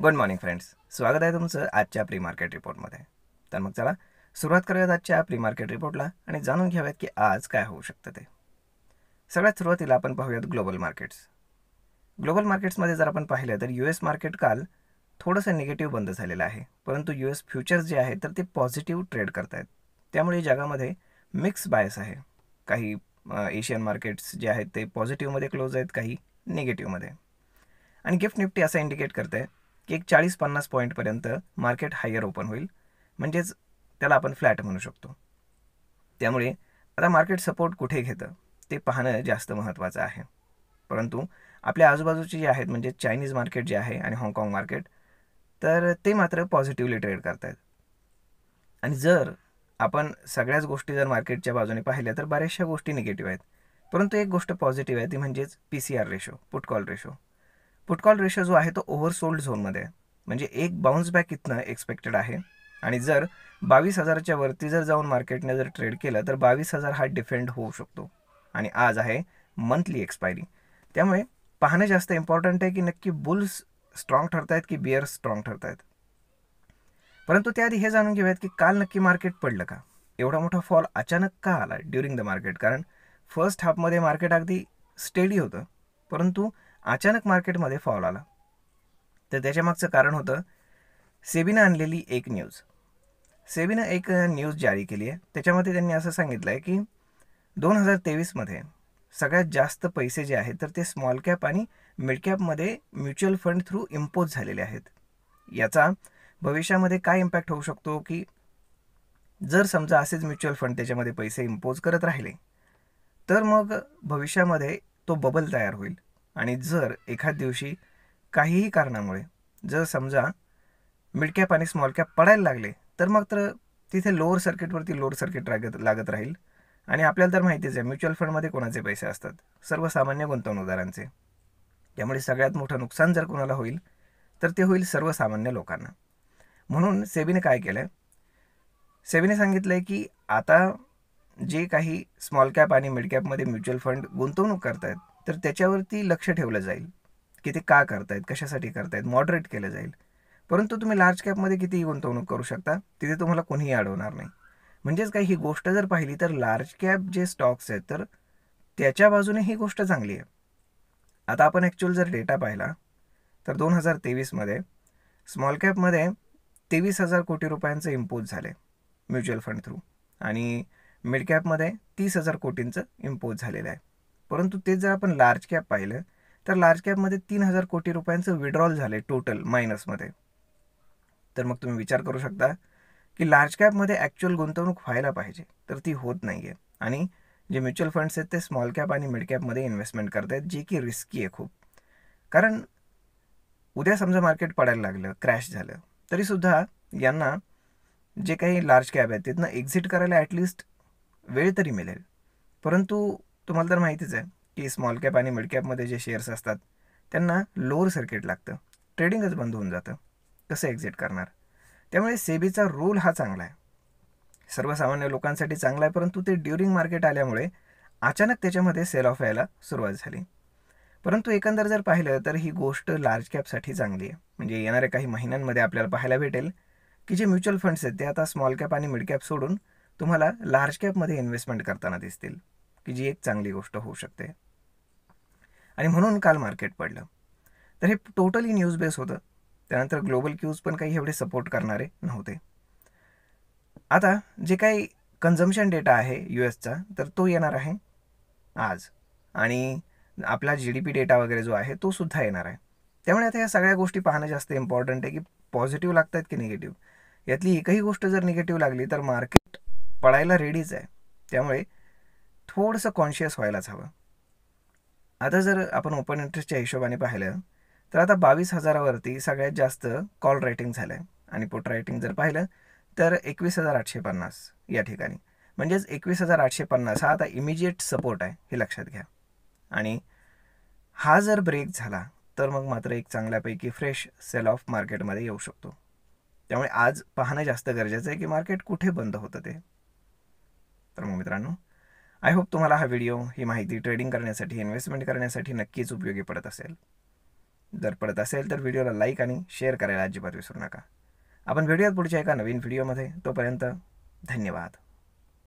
good morning friends स्वागत आहे तुमचं आजच्या प्री मार्केट रिपोर्टमध्ये तर मग चला सुरुवात करूयात आजच्या प्री मार्केट रिपोर्टला आणि जाणून घ्याव्यात की आज काय होऊ शकतं ते सगळ्यात सुरुवातीला आपण पाहूयात ग्लोबल मार्केट्स ग्लोबल मार्केट्समध्ये जर आपण पाहिलं तर यू एस मार्केट काल थोडंसं निगेटिव्ह बंद झालेलं आहे परंतु यू एस फ्युचर्स जे आहेत तर ते पॉझिटिव्ह ट्रेड करत आहेत त्यामुळे जगामध्ये मिक्स बायस आहे काही एशियन मार्केट्स जे आहेत ते पॉझिटिव्हमध्ये क्लोज आहेत काही निगेटिव्हमध्ये आणि गिफ्ट निफ्टी असं इंडिकेट करते की एक चाळीस पन्नास पॉईंटपर्यंत मार्केट हायर ओपन होईल म्हणजेच त्याला आपण फ्लॅट म्हणू शकतो त्यामुळे आता मार्केट सपोर्ट कुठे घेतं ते पाहणं जास्त महत्त्वाचं आहे परंतु आपल्या आजूबाजूचे जे आहेत म्हणजे चायनीज मार्केट जे आहे आणि हाँगकाँग मार्केट तर ते मात्र पॉझिटिव्हली ट्रेड करत आहेत आणि जर आपण सगळ्याच गोष्टी जर मार्केटच्या बाजूने पाहिल्या तर बऱ्याचशा गोष्टी निगेटिव्ह आहेत परंतु एक गोष्ट पॉझिटिव्ह आहे ती म्हणजेच P C R ratio put call ratio put call ratio जो आहे तो ओव्हरसोल्ड झोनमध्ये आहे म्हणजे एक बाउन्स बॅक इथनं एक्सपेक्टेड आहे आणि जर बावीस हजाराच्या वरती जर जाऊन मार्केटने जर ट्रेड केलं तर बावीस हजार हा डिफेंड होऊ शकतो आणि आज आहे मंथली एक्सपायरी त्यामुळे पाहणं जास्त इम्पॉर्टंट आहे की नक्की बुल्स स्ट्रॉंग ठरत आहेत की बिअर्स स्ट्रॉंग ठरत आहेत परंतु त्याआधी हे जाणून घेऊयात की काल नक्की मार्केट पडलं का एवढा मोठा फॉल अचानक का आला ड्युरिंग द मार्केट कारण फर्स्ट हाफमध्ये मार्केट अगदी स्टेडी होतं परंतु अचानक मार्केटमध्ये फॉल आला तर त्याच्यामागचं कारण होतं सेबीनं आणलेली एक न्यूज सेबीनं एक न्यूज जारी केली आहे त्याच्यामध्ये त्यांनी असं सांगितलं आहे की दोन हजार तेवीसमध्ये सगळ्यात जास्त पैसे जे आहेत तर ते स्मॉल कॅप आणि मिड कॅपमध्ये म्युच्युअल फंड थ्रू इम्पोज झालेले आहेत याचा भविष्यामध्ये काय इम्पॅक्ट होऊ शकतो की जर समजा असेच म्युच्युअल फंड त्याच्यामध्ये पैसे इम्पोज करत राहिले तर मग भविष्यामध्ये तो बबल तयार होईल आणि जर एखाद दिवशी काहीही कारणामुळे जर समजा कॅप आणि स्मॉल कॅप पडायला लागले तर मात्र तिथे लोअर सर्किटवरती लोअर सर्किट लागत लागत राहील आणि आपल्याला तर माहितीच आहे म्युच्युअल फंडमध्ये कोणाचे पैसे असतात सर्वसामान्य गुंतवणूकदारांचे त्यामुळे सगळ्यात मोठं नुकसान जर कोणाला होईल तर ते होईल सर्वसामान्य लोकांना म्हणून सेबीने काय केलं आहे सेबीने सांगितलं आहे की आता जे काही स्मॉल कॅप आणि मिड कॅपमध्ये म्युच्युअल फंड गुंतवणूक आहेत तर त्याच्यावरती लक्ष ठेवलं जाईल की ते का करतायत कशासाठी करतायत मॉडरेट केलं जाईल परंतु तुम्ही लार्ज कॅपमध्ये कितीही गुंतवणूक करू शकता तिथे तुम्हाला कोणीही अडवणार नाही म्हणजेच काय ही गोष्ट जर पाहिली तर लार्ज कॅप जे स्टॉक्स आहेत तर त्याच्या बाजूने ही गोष्ट चांगली आहे आता आपण ॲक्च्युअल जर डेटा पाहिला तर दोन हजार तेवीसमध्ये स्मॉल कॅपमध्ये तेवीस हजार कोटी रुपयांचं इम्पोज झाले म्युच्युअल फंड थ्रू आणि मिड कॅपमध्ये तीस हजार कोटींचं इम्पोज झालेलं आहे परंतु तेच जर आपण लार्ज कॅप पाहिलं तर लार्ज कॅपमध्ये तीन हजार कोटी रुपयांचं विड्रॉल झाले टोटल मायनसमध्ये तर मग तुम्ही विचार करू शकता की लार्ज कॅपमध्ये ॲक्च्युअल गुंतवणूक व्हायला पाहिजे तर ती होत नाही आहे आणि जे म्युच्युअल फंड्स आहेत ते स्मॉल कॅप आणि मिड कॅपमध्ये इन्व्हेस्टमेंट करत आहेत जे की रिस्की आहे खूप कारण उद्या समजा मार्केट पडायला लागलं क्रॅश झालं तरीसुद्धा यांना जे काही लार्ज कॅप आहेत तिथनं एक्झिट करायला ॲटलिस्ट वेळ तरी मिळेल परंतु तुम्हाला तर माहितीच आहे की स्मॉल कॅप आणि मिड कॅपमध्ये जे शेअर्स असतात त्यांना लोअर सर्किट लागतं ट्रेडिंगच बंद होऊन जातं कसं एक्झिट करणार त्यामुळे सेबीचा रोल हा चांगला आहे सर्वसामान्य लोकांसाठी चांगला आहे परंतु ते ड्युरिंग मार्केट आल्यामुळे अचानक त्याच्यामध्ये सेल ऑफ यायला सुरुवात झाली परंतु एकंदर जर पाहिलं तर ही गोष्ट लार्ज कॅपसाठी चांगली आहे म्हणजे येणाऱ्या काही महिन्यांमध्ये आपल्याला पाहायला भेटेल की जे म्युच्युअल फंड्स आहेत ते आता स्मॉल कॅप आणि मिड कॅप सोडून तुम्हाला लार्ज कॅपमध्ये इन्व्हेस्टमेंट करताना दिसतील की जी एक चांगली गोष्ट होऊ शकते आणि म्हणून काल मार्केट पडलं तर हे टोटली न्यूज बेस होतं त्यानंतर ग्लोबल क्यूज पण काही एवढे सपोर्ट करणारे नव्हते आता जे काही कन्झम्शन डेटा आहे यू एसचा तर तो येणार आहे आज आणि आपला जी डी पी डेटा वगैरे जो आहे तो सुद्धा येणार आहे त्यामुळे आता या सगळ्या गोष्टी पाहणं जास्त इम्पॉर्टंट आहे की पॉझिटिव्ह लागत आहेत की निगेटिव्ह यातली एकही गोष्ट जर निगेटिव्ह लागली तर मार्केट पडायला रेडीच आहे त्यामुळे थोडंसं कॉन्शियस व्हायलाच हवं आता जर आपण ओपन इंटरेस्टच्या हिशोबाने पाहिलं तर आता बावीस हजारावरती सगळ्यात जास्त कॉल रायटिंग झालं आहे आणि पोट रायटिंग जर पाहिलं तर एकवीस हजार आठशे पन्नास या ठिकाणी म्हणजेच एकवीस हजार आठशे पन्नास हा आता इमिजिएट सपोर्ट आहे हे लक्षात घ्या आणि हा जर ब्रेक झाला तर मग मात्र एक चांगल्यापैकी फ्रेश सेल ऑफ मार्केटमध्ये येऊ शकतो त्यामुळे आज पाहणं जास्त गरजेचं आहे की मार्केट कुठे बंद होतं ते तर मग मित्रांनो आय होप तुम्हाला हा व्हिडिओ ही माहिती ट्रेडिंग करण्यासाठी इन्व्हेस्टमेंट करण्यासाठी नक्कीच उपयोगी पडत असेल जर पडत असेल तर व्हिडिओला लाईक आणि शेअर करायला अजिबात विसरू नका आपण भेटूयात पुढच्या एका नवीन व्हिडिओमध्ये तोपर्यंत धन्यवाद